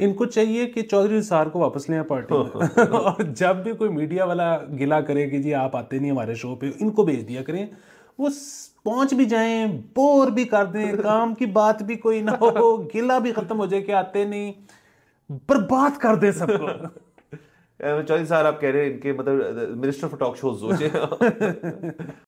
इनको चाहिए कि चौधरी निसार को वापस लें पार्टी में हाँ, हाँ, हाँ। और जब भी कोई मीडिया वाला गिला करे कि जी आप आते नहीं हमारे शो पे इनको भेज दिया करें वो पहुंच भी जाएं बोर भी कर दें काम की बात भी कोई ना हो गिला भी खत्म हो जाए कि आते नहीं बर्बाद कर दे सबको चौधरी साहब आप कह रहे हैं इनके मतलब मिनिस्टर फॉर टॉक शोज हो